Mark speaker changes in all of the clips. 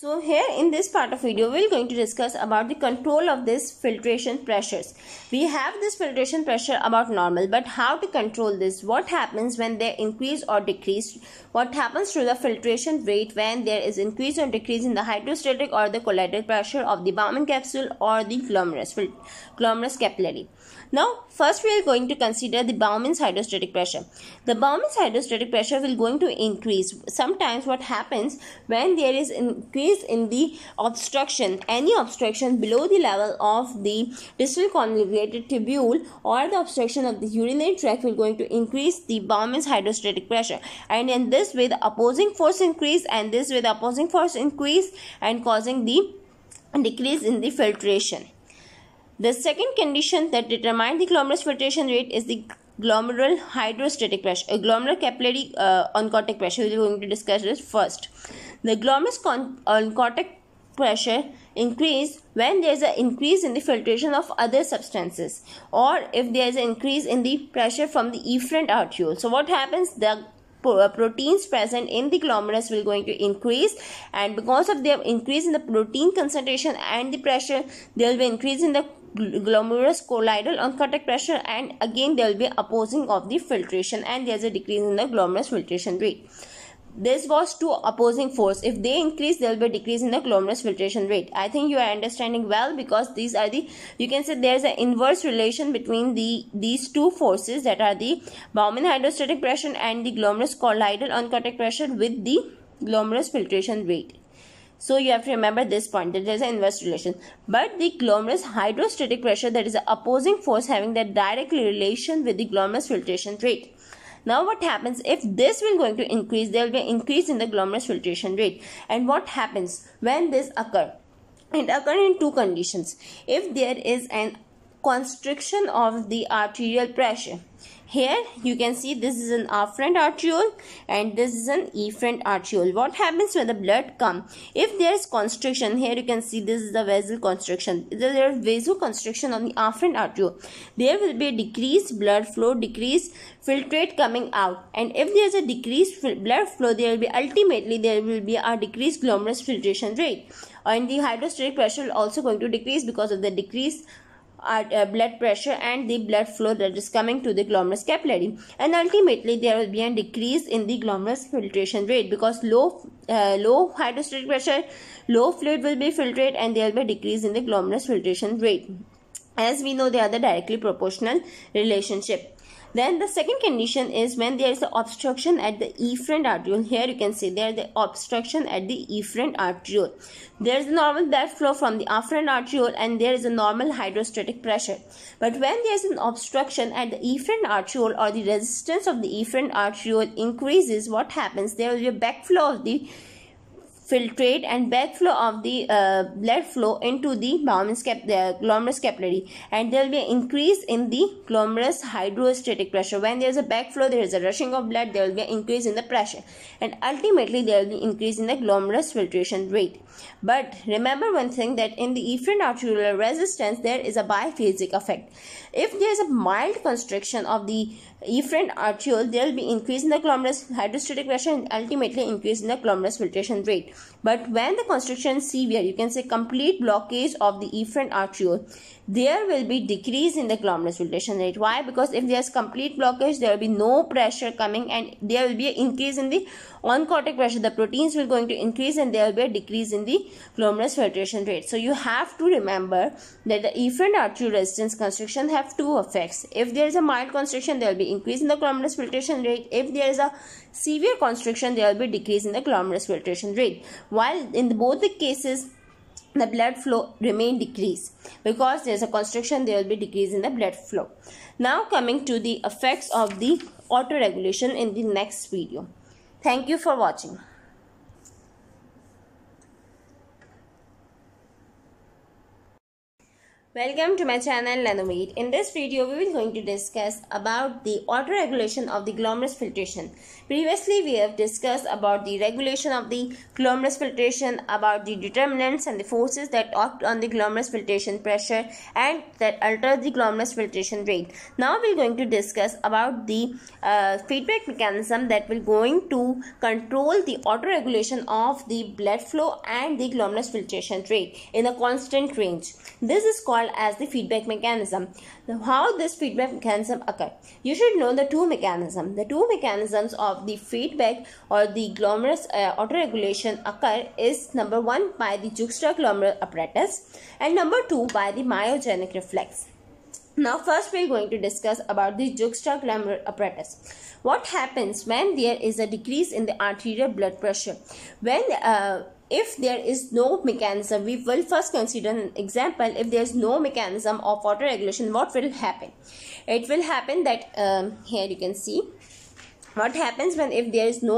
Speaker 1: So here in this part of video, we're going to discuss about the control of this filtration pressures. We have this filtration pressure about normal, but how to control this? What happens when they increase or decrease? What happens to the filtration rate when there is increase or decrease in the hydrostatic or the collected pressure of the Bowman capsule or the glomerus, glomerus capillary? Now, first we are going to consider the Bowman's hydrostatic pressure. The Bowman's hydrostatic pressure will going to increase. Sometimes what happens when there is increase increase in the obstruction, any obstruction below the level of the distal convoluted tubule or the obstruction of the urinary tract will going to increase the Bowman's hydrostatic pressure. And in this way, the opposing force increase and this way the opposing force increase and causing the decrease in the filtration. The second condition that determines the glomerulus filtration rate is the glomerular hydrostatic pressure, glomerular capillary uh, oncotic pressure. We are going to discuss this first. The glomus con- uh, pressure increase when there is an increase in the filtration of other substances or if there is an increase in the pressure from the efferent arteriole. So what happens? The uh, proteins present in the glomerulus will going to increase and because of their increase in the protein concentration and the pressure there will be increase in the glomerulus colloidal on contact pressure and again there will be opposing of the filtration and there is a decrease in the glomerulus filtration rate this was two opposing force if they increase there will be decrease in the glomerulus filtration rate i think you are understanding well because these are the you can say there's an inverse relation between the these two forces that are the baumann hydrostatic pressure and the glomerulus colloidal oncotic pressure with the glomerulus filtration rate so you have to remember this point that there is an inverse relation. But the glomerulus hydrostatic pressure that is the opposing force having that directly relation with the glomerulus filtration rate. Now what happens if this will going to increase, there will be increase in the glomerulus filtration rate. And what happens when this occur? It occur in two conditions. If there is an constriction of the arterial pressure. Here you can see this is an afferent arteriole and this is an efferent arteriole. What happens when the blood come? If there is constriction, here you can see this is the vessel constriction. There is vasoconstriction on the afferent arteriole. There will be a decreased blood flow, decreased filtrate coming out. And if there is a decreased blood flow, there will be ultimately there will be a decreased glomerulus filtration rate. And the hydrostatic pressure also going to decrease because of the decreased uh, uh, blood pressure and the blood flow that is coming to the glomerulus capillary and ultimately there will be a decrease in the glomerulus filtration rate because low uh, low hydrostatic pressure low fluid will be filtered and there will be a decrease in the glomerulus filtration rate as we know they are the directly proportional relationship then the second condition is when there is an obstruction at the efferent arteriole. Here you can see there the obstruction at the efferent arteriole. There is a normal blood flow from the afferent arteriole and there is a normal hydrostatic pressure. But when there is an obstruction at the efferent arteriole or the resistance of the efferent arteriole increases, what happens? There will be a backflow of the filtrate and backflow of the uh, blood flow into the Bowman's cap- the glomerulus capillary and there will be an increase in the glomerulus hydrostatic pressure when there is a backflow there is a rushing of blood there will be an increase in the pressure and ultimately there will be increase in the glomerulus filtration rate but remember one thing that in the efferent arterial resistance there is a biphasic effect if there is a mild constriction of the efferent arteriole there will be increase in the glomerulus hydrostatic pressure and ultimately increase in the glomerulus filtration rate but when the constriction is severe, you can say complete blockage of the efferent arteriole there will be decrease in the glomerular filtration rate why because if there's complete blockage there will be no pressure coming and there will be an increase in the oncotic pressure the proteins will going to increase and there will be a decrease in the glomerular filtration rate so you have to remember that the efferent artery resistance constriction have two effects if there is a mild constriction there will be increase in the glomerular filtration rate if there is a severe constriction there will be decrease in the glomerular filtration rate while in both the cases the blood flow remain decrease because there's a constriction there will be decrease in the blood flow now coming to the effects of the autoregulation in the next video thank you for watching Welcome to my channel Nanomate. In this video, we will going to discuss about the auto regulation of the glomerulus filtration. Previously, we have discussed about the regulation of the glomerulus filtration, about the determinants and the forces that act on the glomerulus filtration pressure and that alter the glomerulus filtration rate. Now, we are going to discuss about the uh, feedback mechanism that will going to control the auto regulation of the blood flow and the glomerulus filtration rate in a constant range. This is called as the feedback mechanism. Now, how this feedback mechanism occur? You should know the two mechanisms. The two mechanisms of the feedback or the glomerulus uh, autoregulation occur is number one by the juxtaglomerular apparatus and number two by the myogenic reflex. Now first we are going to discuss about the juxtaglomerular apparatus. What happens when there is a decrease in the arterial blood pressure? When uh, if there is no mechanism we will first consider an example if there is no mechanism of water regulation what will happen it will happen that um, here you can see what happens when if there is no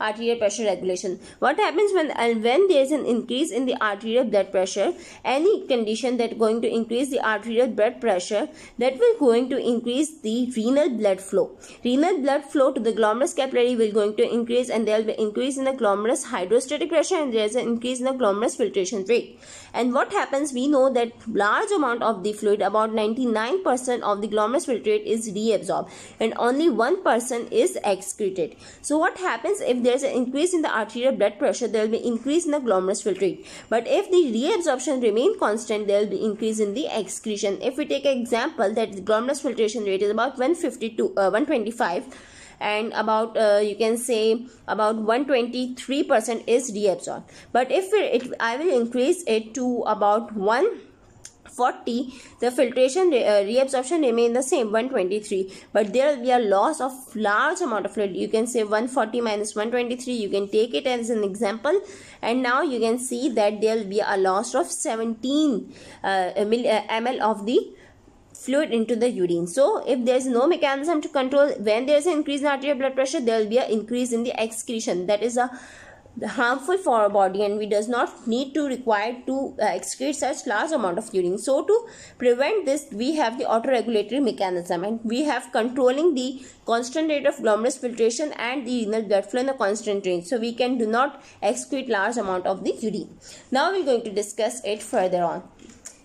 Speaker 1: arterial pressure regulation what happens when when there is an increase in the arterial blood pressure any condition that going to increase the arterial blood pressure that will going to increase the renal blood flow renal blood flow to the glomerulus capillary will going to increase and there will be increase in the glomerulus hydrostatic pressure and there is an increase in the glomerulus filtration rate and what happens we know that large amount of the fluid about 99% of the glomerulus filtrate is reabsorbed and only 1% is excreted. So what happens if there's an increase in the arterial blood pressure, there will be increase in the glomerulus filtrate. But if the reabsorption remain constant, there will be increase in the excretion. If we take an example that the glomerulus filtration rate is about 150 to uh, 125 and about uh, you can say about 123% is reabsorbed. But if it, I will increase it to about 1 40 the filtration re- uh, reabsorption remain the same 123 but there will be a loss of large amount of fluid you can say 140 minus 123 you can take it as an example and now you can see that there will be a loss of 17 uh, uh, ml of the fluid into the urine. So, if there is no mechanism to control when there is an increase in arterial blood pressure, there will be an increase in the excretion. That is a harmful for our body and we does not need to require to uh, excrete such large amount of urine so to prevent this we have the autoregulatory mechanism and we have controlling the constant rate of glomerulus filtration and the renal blood flow in the constant range so we can do not excrete large amount of the urine now we're going to discuss it further on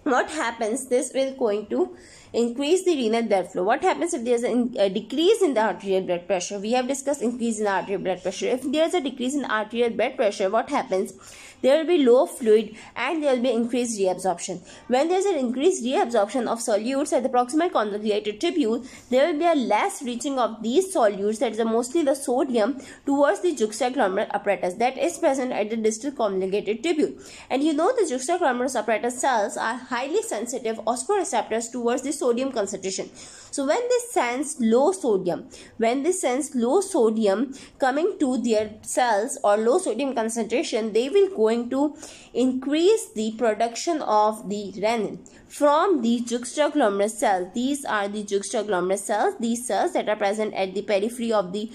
Speaker 1: what happens this are going to increase the renal blood flow. What happens if there is a, decrease in the arterial blood pressure? We have discussed increase in arterial blood pressure. If there is a decrease in arterial blood pressure, what happens? There will be low fluid and there will be increased reabsorption. When there is an increased reabsorption of solutes at the proximal convoluted tubule, there will be a less reaching of these solutes, that is mostly the sodium, towards the juxtaglomerular apparatus that is present at the distal convoluted tubule. And you know the juxtaglomerular apparatus cells are highly sensitive osmoreceptors towards the sodium concentration so when they sense low sodium when they sense low sodium coming to their cells or low sodium concentration they will going to increase the production of the renin from the juxtaglomerular cells these are the juxtaglomerular cells these cells that are present at the periphery of the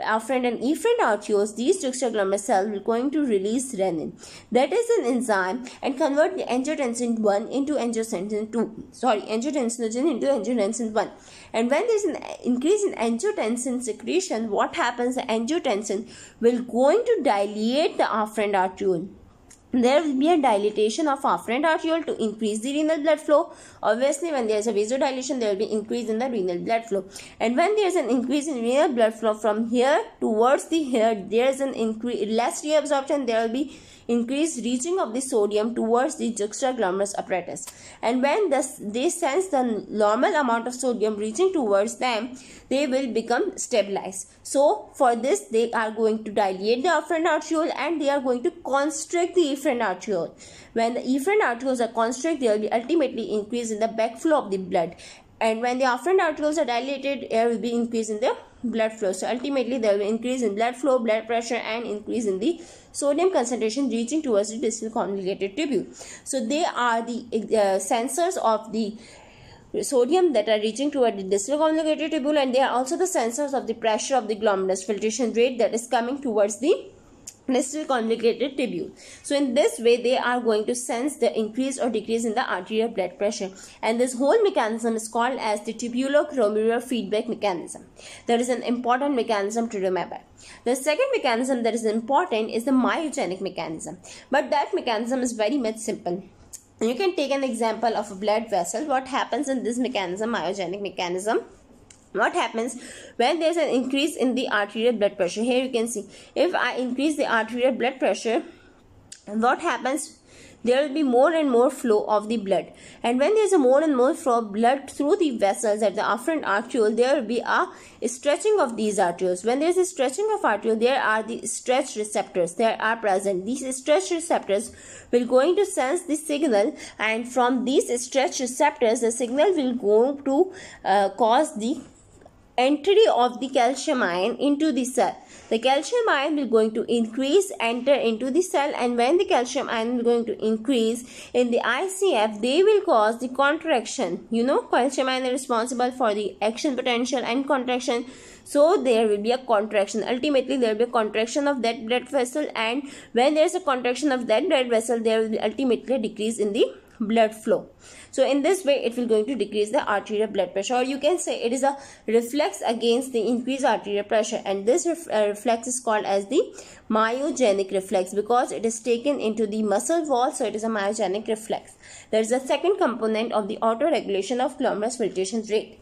Speaker 1: afferent and efferent arterioles, these juxtaglomar cells will going to release renin. That is an enzyme and convert the angiotensin 1 into angiotensin 2. Sorry, angiotensinogen into angiotensin 1. And when there is an increase in angiotensin secretion, what happens? The angiotensin will going to dilate the afferent arteriole there will be a dilatation of afferent arteriole to increase the renal blood flow. Obviously, when there is a vasodilation, there will be increase in the renal blood flow. And when there is an increase in renal blood flow from here towards the here, there is an increase less reabsorption. There will be increased reaching of the sodium towards the juxtaglomerular apparatus. And when this, they sense the normal amount of sodium reaching towards them, they will become stabilized. So for this, they are going to dilate the afferent arteriole and they are going to constrict the efferent arteriole. When the efferent arterioles are constricted, there will be ultimately increase in the backflow of the blood and when the afferent arterioles are dilated there will be increase in the blood flow so ultimately there will be increase in blood flow blood pressure and increase in the sodium concentration reaching towards the distal convoluted tubule so they are the uh, sensors of the sodium that are reaching towards the distal convoluted tubule and they are also the sensors of the pressure of the glomerulus filtration rate that is coming towards the distal convoluted tubule. So in this way they are going to sense the increase or decrease in the arterial blood pressure and this whole mechanism is called as the tubulo feedback mechanism. That is an important mechanism to remember. The second mechanism that is important is the myogenic mechanism but that mechanism is very much simple you can take an example of a blood vessel what happens in this mechanism myogenic mechanism what happens when there's an increase in the arterial blood pressure here you can see if i increase the arterial blood pressure what happens there will be more and more flow of the blood and when there is a more and more flow of blood through the vessels at the afferent arteriole there will be a stretching of these arterioles when there is a stretching of arteriole there are the stretch receptors there are present these stretch receptors will going to sense the signal and from these stretch receptors the signal will go to uh, cause the entry of the calcium ion into the cell. The calcium ion will going to increase, enter into the cell and when the calcium ion is going to increase in the ICF, they will cause the contraction. You know, calcium ion is responsible for the action potential and contraction. So, there will be a contraction. Ultimately, there will be a contraction of that blood vessel and when there is a contraction of that blood vessel, there will be ultimately a decrease in the blood flow so in this way it will going to decrease the arterial blood pressure or you can say it is a reflex against the increased arterial pressure and this ref, uh, reflex is called as the myogenic reflex because it is taken into the muscle wall so it is a myogenic reflex there is a second component of the auto regulation of glomerular filtration rate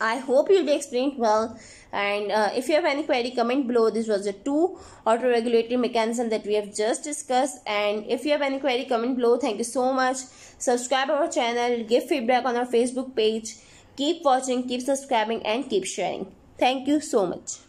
Speaker 1: I hope you explained well. And uh, if you have any query, comment below. This was the two autoregulatory mechanism that we have just discussed. And if you have any query, comment below. Thank you so much. Subscribe our channel. Give feedback on our Facebook page. Keep watching, keep subscribing, and keep sharing. Thank you so much.